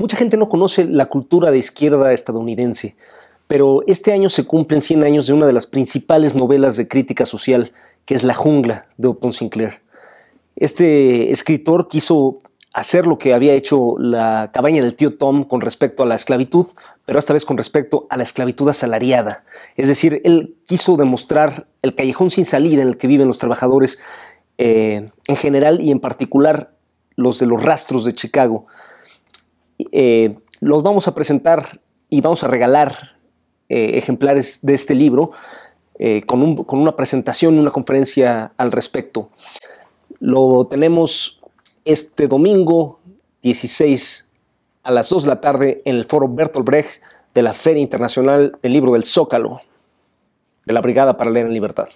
Mucha gente no conoce la cultura de izquierda estadounidense, pero este año se cumplen 100 años de una de las principales novelas de crítica social, que es La jungla de Upton Sinclair. Este escritor quiso hacer lo que había hecho la cabaña del tío Tom con respecto a la esclavitud, pero esta vez con respecto a la esclavitud asalariada. Es decir, él quiso demostrar el callejón sin salida en el que viven los trabajadores eh, en general y en particular los de los rastros de Chicago. Eh, los vamos a presentar y vamos a regalar eh, ejemplares de este libro eh, con, con, una presentación y una conferencia al respecto. Lo tenemos este domingo 16 a las 2 de la tarde en el foro Bertolt Brecht de la Feria Internacional del Libro del Zócalo, de la Brigada para Leer en Libertad.